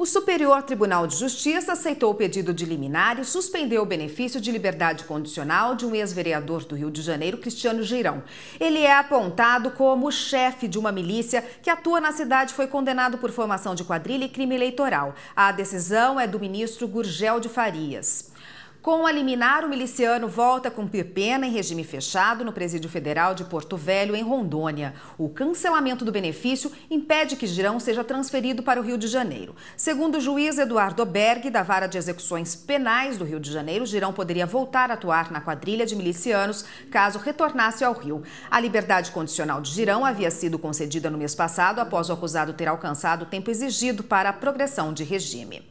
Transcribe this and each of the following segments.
O Superior Tribunal de Justiça aceitou o pedido de liminar e suspendeu o benefício de liberdade condicional de um ex-vereador do Rio de Janeiro, Cristiano Girão. Ele é apontado como chefe de uma milícia que atua na cidade e foi condenado por formação de quadrilha e crime eleitoral. A decisão é do ministro Gurgel de Farias. Com a liminar, o miliciano volta a cumprir pena em regime fechado no Presídio Federal de Porto Velho, em Rondônia. O cancelamento do benefício impede que Girão seja transferido para o Rio de Janeiro. Segundo o juiz Eduardo Berg, da Vara de Execuções Penais do Rio de Janeiro, Girão poderia voltar a atuar na quadrilha de milicianos caso retornasse ao Rio. A liberdade condicional de Girão havia sido concedida no mês passado após o acusado ter alcançado o tempo exigido para a progressão de regime.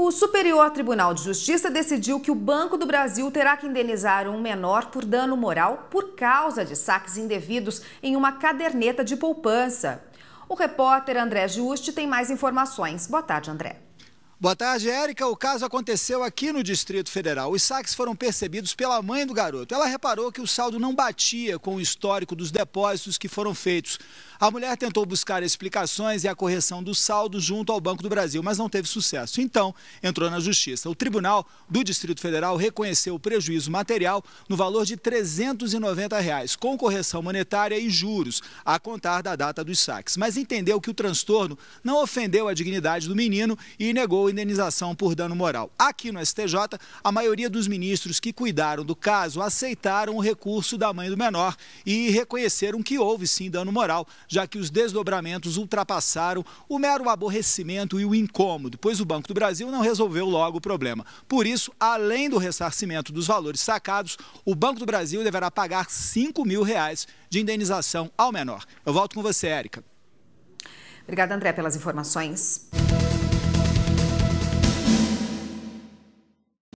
O Superior Tribunal de Justiça decidiu que o Banco do Brasil terá que indenizar um menor por dano moral por causa de saques indevidos em uma caderneta de poupança. O repórter André Juste tem mais informações. Boa tarde, André. Boa tarde, Érica. O caso aconteceu aqui no Distrito Federal. Os saques foram percebidos pela mãe do garoto. Ela reparou que o saldo não batia com o histórico dos depósitos que foram feitos. A mulher tentou buscar explicações e a correção do saldo junto ao Banco do Brasil, mas não teve sucesso. Então, entrou na justiça. O Tribunal do Distrito Federal reconheceu o prejuízo material no valor de R$ 390, reais, com correção monetária e juros, a contar da data dos saques. Mas entendeu que o transtorno não ofendeu a dignidade do menino e negou ou indenização por dano moral. Aqui no STJ, a maioria dos ministros que cuidaram do caso aceitaram o recurso da mãe do menor e reconheceram que houve sim dano moral, já que os desdobramentos ultrapassaram o mero aborrecimento e o incômodo, pois o Banco do Brasil não resolveu logo o problema. Por isso, além do ressarcimento dos valores sacados, o Banco do Brasil deverá pagar 5 mil reais de indenização ao menor. Eu volto com você, Érica. Obrigada, André, pelas informações.